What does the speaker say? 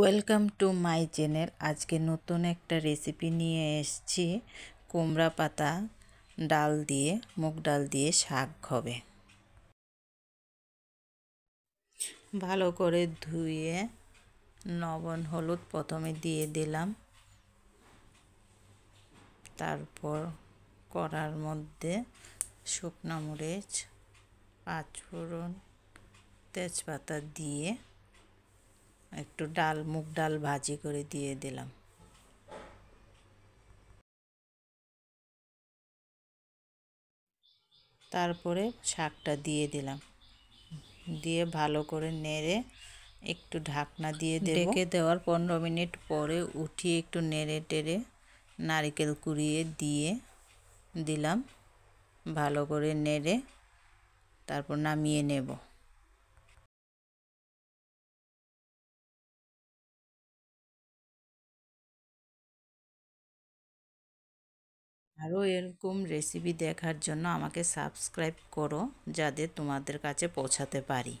welcome to my channel আজকে নতুন একটা রেসিপি নিয়ে এসছি কুমড়া পাতা ডাল দিয়ে মুগ ডাল দিয়ে শাক হবে ভালো করে ধুয়ে লবণ হলুদ প্রথমে দিয়ে দিলাম তারপর কড়ার মধ্যে শুকনো মরিচ পাঁচফোড়ন তেজপাতা দিয়ে একটু ডাল মুগ ডাল ভাজি করে দিয়ে দিলাম তারপরে শাকটা দিয়ে দিলাম দিয়ে ভালো করে নেড়ে একটু ঢাকনা দিয়ে ডেকে দেওয়ার পনেরো মিনিট পরে উঠিয়ে একটু নেড়ে টেড়ে নারিকেল কুড়িয়ে দিয়ে দিলাম ভালো করে নেড়ে তারপর নামিয়ে নেব আরও এরকম রেসিপি দেখার জন্য আমাকে সাবস্ক্রাইব করো যাতে তোমাদের কাছে পৌঁছাতে পারি